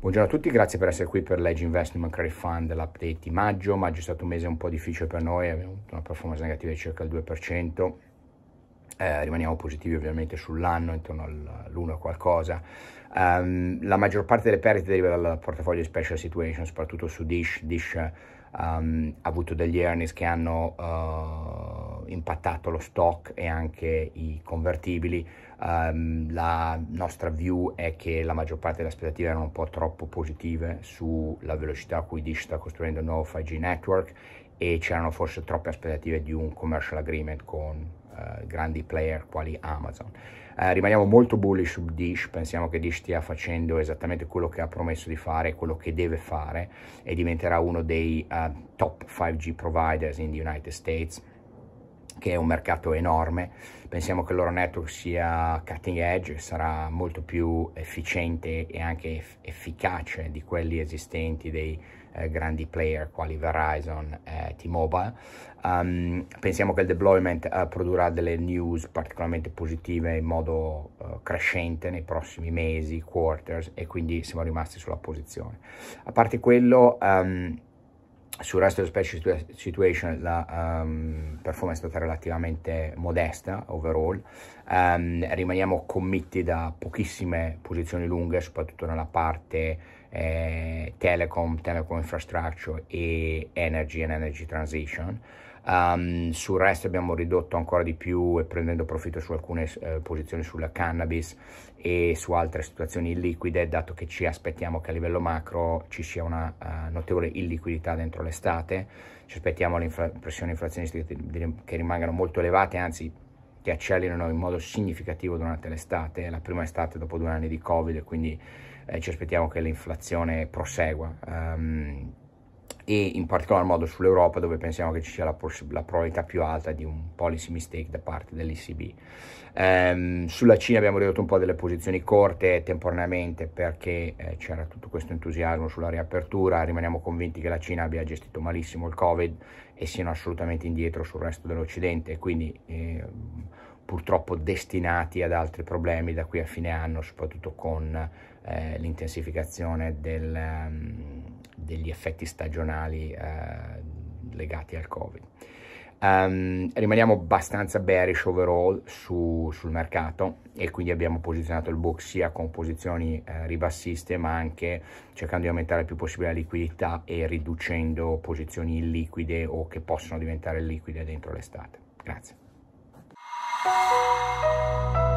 Buongiorno a tutti, grazie per essere qui per Legge Investment Credit Fund, l'update di maggio. Maggio è stato un mese un po' difficile per noi, abbiamo avuto una performance negativa di circa il 2%. Eh, rimaniamo positivi ovviamente sull'anno, intorno all'1 qualcosa. Um, la maggior parte delle perdite deriva dal portafoglio di Special Situation, soprattutto su Dish. Dish um, ha avuto degli earnings che hanno... Uh, impattato lo stock e anche i convertibili. Um, la nostra view è che la maggior parte delle aspettative erano un po' troppo positive sulla velocità a cui Dish sta costruendo il nuovo 5G network e c'erano forse troppe aspettative di un commercial agreement con uh, grandi player quali Amazon. Uh, rimaniamo molto bullish su Dish, pensiamo che Dish stia facendo esattamente quello che ha promesso di fare, quello che deve fare e diventerà uno dei uh, top 5G providers in the United States che è un mercato enorme. Pensiamo che il loro network sia cutting edge, sarà molto più efficiente e anche efficace di quelli esistenti dei eh, grandi player quali Verizon e eh, T-Mobile. Um, pensiamo che il deployment eh, produrrà delle news particolarmente positive in modo eh, crescente nei prossimi mesi, quarters, e quindi siamo rimasti sulla posizione. A parte quello... Um, su Rust Special Situation la um, performance è stata relativamente modesta overall, um, rimaniamo committi da pochissime posizioni lunghe, soprattutto nella parte eh, telecom, telecom infrastructure e energy and energy transition. Um, sul resto abbiamo ridotto ancora di più e prendendo profitto su alcune eh, posizioni sulla cannabis e su altre situazioni illiquide, dato che ci aspettiamo che a livello macro ci sia una uh, notevole illiquidità dentro l'estate, ci aspettiamo le infra pressioni inflazionistiche che rimangano molto elevate, anzi che accelerino in modo significativo durante l'estate, la prima estate dopo due anni di Covid, quindi eh, ci aspettiamo che l'inflazione prosegua. Um, e in particolar modo sull'Europa dove pensiamo che ci sia la, la, probabilità più alta di un policy mistake da parte dell'ECB. Ehm, sulla Cina abbiamo ridotto un po' delle posizioni corte temporaneamente perché eh, c'era tutto questo entusiasmo sulla riapertura, rimaniamo convinti che la Cina abbia gestito malissimo il Covid e siano assolutamente indietro sul resto dell'Occidente, quindi eh, purtroppo destinati ad altri problemi da qui a fine anno, soprattutto con eh, l'intensificazione um, degli effetti stagionali uh, legati al Covid. Um, rimaniamo abbastanza bearish overall su, sul mercato e quindi abbiamo posizionato il book sia con posizioni eh, ribassiste ma anche cercando di aumentare il più possibile la liquidità e riducendo posizioni illiquide o che possono diventare liquide dentro l'estate. Grazie. Música